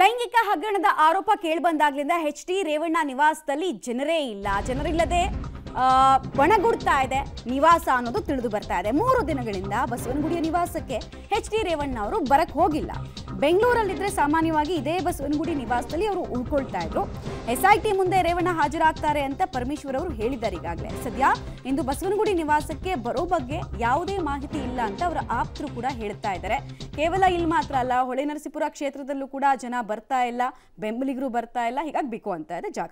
ಲೈಂಗಿಕ ಹಗರಣದ ಆರೋಪ ಕೇಳಿಬಂದಾಗ್ಲಿಂದ ಎಚ್ ಡಿ ರೇವಣ್ಣ ನಿವಾಸದಲ್ಲಿ ಜನರೇ ಇಲ್ಲ ಜನರಿಲ್ಲದೆ ಒಣಗುಡ್ತಾ ಇದೆ ನಿವಾಸ ಅನ್ನೋದು ತಿಳಿದು ಬರ್ತಾ ಇದೆ ಮೂರು ದಿನಗಳಿಂದ ಬಸವನಗುಡಿಯ ನಿವಾಸಕ್ಕೆ ಎಚ್ ಡಿ ರೇವಣ್ಣ ಅವರು ಬರಕ್ ಹೋಗಿಲ್ಲ ಬೆಂಗಳೂರಲ್ಲಿದ್ದರೆ ಸಾಮಾನ್ಯವಾಗಿ ಇದೇ ಬಸವನಗುಡಿ ನಿವಾಸದಲ್ಲಿ ಅವರು ಉಳ್ಕೊಳ್ತಾ ಇದ್ರು ಎಸ್ ಐ ಟಿ ಮುಂದೆ ರೇವಣ್ಣ ಹಾಜರಾಗ್ತಾರೆ ಅಂತ ಪರಮೇಶ್ವರ್ ಅವರು ಹೇಳಿದ್ದಾರೆ ಈಗಾಗಲೇ ಸದ್ಯ ಇಂದು ಬಸವನಗುಡಿ ನಿವಾಸಕ್ಕೆ ಬರೋ ಬಗ್ಗೆ ಯಾವುದೇ ಮಾಹಿತಿ ಇಲ್ಲ ಅಂತ ಅವರ ಆಪ್ತರು ಕೂಡ ಹೇಳ್ತಾ ಇದ್ದಾರೆ ಕೇವಲ ಇಲ್ಲಿ ಮಾತ್ರ ಅಲ್ಲ ಹೊಳೆ ನರಸೀಪುರ ಕ್ಷೇತ್ರದಲ್ಲೂ ಕೂಡ ಜನ ಬರ್ತಾ ಇಲ್ಲ ಬೆಂಬಲಿಗರು ಬರ್ತಾ ಇಲ್ಲ ಹೀಗಾಗಿ ಬೇಕು ಅಂತ ಇದೆ ಜಾಗ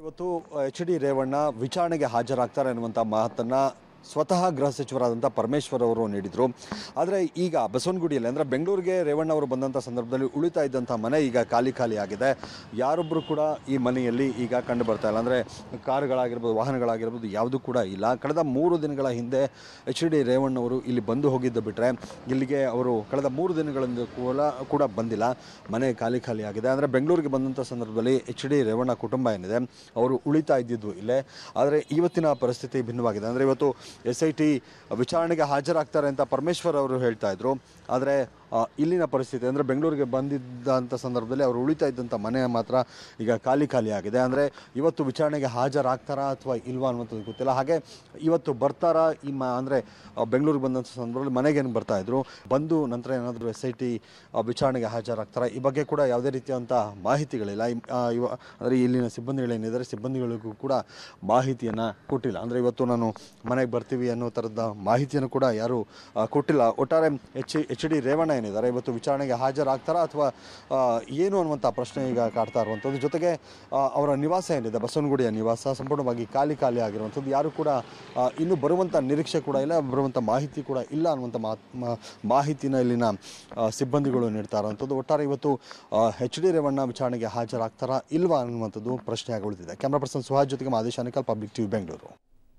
ಇವತ್ತು ಎಚ್ ಡಿ ರೇವಣ್ಣ ವಿಚಾರಣೆಗೆ ಹಾಜರಾಗ್ತಾರೆ ಅನ್ನುವಂಥ ಮಾತನ್ನು ಸ್ವತಃ ಗೃಹ ಸಚಿವರಾದಂಥ ಪರಮೇಶ್ವರ್ ಅವರು ನೀಡಿದರು ಆದರೆ ಈಗ ಬಸವನಗುಡಿಯಲ್ಲಿ ಅಂದರೆ ಬೆಂಗಳೂರಿಗೆ ರೇವಣ್ಣ ಅವರು ಬಂದಂಥ ಸಂದರ್ಭದಲ್ಲಿ ಉಳಿತಾ ಇದ್ದಂಥ ಮನೆ ಈಗ ಖಾಲಿ ಖಾಲಿ ಆಗಿದೆ ಯಾರೊಬ್ಬರು ಕೂಡ ಈ ಮನೆಯಲ್ಲಿ ಈಗ ಕಂಡು ಬರ್ತಾ ಇಲ್ಲ ಅಂದರೆ ಕಾರುಗಳಾಗಿರ್ಬೋದು ವಾಹನಗಳಾಗಿರ್ಬೋದು ಯಾವುದೂ ಕೂಡ ಇಲ್ಲ ಕಳೆದ ಮೂರು ದಿನಗಳ ಹಿಂದೆ ಎಚ್ ಡಿ ರೇವಣ್ಣವರು ಇಲ್ಲಿ ಬಂದು ಹೋಗಿದ್ದು ಬಿಟ್ಟರೆ ಇಲ್ಲಿಗೆ ಅವರು ಕಳೆದ ಮೂರು ದಿನಗಳಿಂದ ಕೂಡ ಕೂಡ ಬಂದಿಲ್ಲ ಮನೆ ಖಾಲಿ ಖಾಲಿ ಆಗಿದೆ ಅಂದರೆ ಬೆಂಗಳೂರಿಗೆ ಬಂದಂಥ ಸಂದರ್ಭದಲ್ಲಿ ಎಚ್ ಡಿ ರೇವಣ್ಣ ಕುಟುಂಬ ಏನಿದೆ ಅವರು ಉಳಿತಾ ಇದ್ದಿದ್ದು ಇಲ್ಲೇ ಆದರೆ ಇವತ್ತಿನ ಪರಿಸ್ಥಿತಿ ಭಿನ್ನವಾಗಿದೆ ಅಂದರೆ ಇವತ್ತು ಎಸ್ ಐ ಟಿ ವಿಚಾರಣೆಗೆ ಹಾಜರಾಗ್ತಾರೆ ಅಂತ ಪರಮೇಶ್ವರ್ ಅವರು ಹೇಳ್ತಾ ಇದ್ರು ಆದರೆ ಇಲ್ಲಿನ ಪರಿಸ್ಥಿತಿ ಅಂದರೆ ಬೆಂಗಳೂರಿಗೆ ಬಂದಿದ್ದಂಥ ಸಂದರ್ಭದಲ್ಲಿ ಅವರು ಉಳಿತಾ ಇದ್ದಂಥ ಮನೆ ಮಾತ್ರ ಈಗ ಖಾಲಿ ಖಾಲಿ ಆಗಿದೆ ಅಂದರೆ ಇವತ್ತು ವಿಚಾರಣೆಗೆ ಹಾಜರಾಗ್ತಾರಾ ಅಥವಾ ಇಲ್ವಾ ಅನ್ನುವಂಥದ್ದು ಗೊತ್ತಿಲ್ಲ ಹಾಗೆ ಇವತ್ತು ಬರ್ತಾರಾ ಈ ಮ ಅಂದರೆ ಬೆಂಗಳೂರಿಗೆ ಬಂದಂಥ ಸಂದರ್ಭದಲ್ಲಿ ಮನೆಗೇನು ಬರ್ತಾಯಿದ್ರು ಬಂದು ನಂತರ ಏನಾದರೂ ಎಸ್ ಐ ಟಿ ವಿಚಾರಣೆಗೆ ಹಾಜರಾಗ್ತಾರಾ ಈ ಬಗ್ಗೆ ಕೂಡ ಯಾವುದೇ ರೀತಿಯಾದಂಥ ಮಾಹಿತಿಗಳಿಲ್ಲ ಇವ ಅಂದರೆ ಇಲ್ಲಿನ ಸಿಬ್ಬಂದಿಗಳೇನಿದ್ದಾರೆ ಸಿಬ್ಬಂದಿಗಳಿಗೂ ಕೂಡ ಮಾಹಿತಿಯನ್ನು ಕೊಟ್ಟಿಲ್ಲ ಅಂದರೆ ಇವತ್ತು ನಾನು ಮನೆಗೆ ಬರ್ತೀವಿ ಅನ್ನೋ ಥರದ ಮಾಹಿತಿಯನ್ನು ಕೂಡ ಯಾರೂ ಕೊಟ್ಟಿಲ್ಲ ಒಟ್ಟಾರೆ ಎಚ್ ಎಚ್ ಡಿ ರೇವಣ್ಣ ಏನಿದ್ದಾರೆ ಇವತ್ತು ವಿಚಾರಣೆಗೆ ಹಾಜರಾಗ್ತಾರಾ ಅಥವಾ ಏನು ಅನ್ನುವಂಥ ಪ್ರಶ್ನೆ ಈಗ ಕಾಡ್ತಾ ಇರುವಂಥದ್ದು ಜೊತೆಗೆ ಅವರ ನಿವಾಸ ಏನಿದೆ ಬಸವನಗುಡಿಯ ನಿವಾಸ ಸಂಪೂರ್ಣವಾಗಿ ಖಾಲಿ ಖಾಲಿ ಆಗಿರುವಂಥದ್ದು ಯಾರು ಕೂಡ ಇನ್ನೂ ಬರುವಂಥ ನಿರೀಕ್ಷೆ ಕೂಡ ಇಲ್ಲ ಬರುವಂಥ ಮಾಹಿತಿ ಕೂಡ ಇಲ್ಲ ಅನ್ನುವಂಥ ಮಾಹಿತಿನ ಇಲ್ಲಿನ ಸಿಬ್ಬಂದಿಗಳು ನೀಡ್ತಾ ಇರುವಂಥದ್ದು ಒಟ್ಟಾರೆ ಇವತ್ತು ಎಚ್ ಡಿ ರೇವಣ್ಣ ವಿಚಾರಣೆಗೆ ಹಾಜರಾಗ್ತಾರಾ ಇಲ್ವಾ ಅನ್ನುವಂಥದ್ದು ಪ್ರಶ್ನೆ ಆಗುತ್ತಿದೆ ಕ್ಯಾಮ್ರಾ ಪರ್ಸನ್ ಸುಹಾಜ್ ಜೊತೆಗೆ ಮಾದೇಶ್ ಅನಿಕಲ್ ಪಬ್ಲಿಕ್ ಟಿವಿ ಬೆಂಗಳೂರು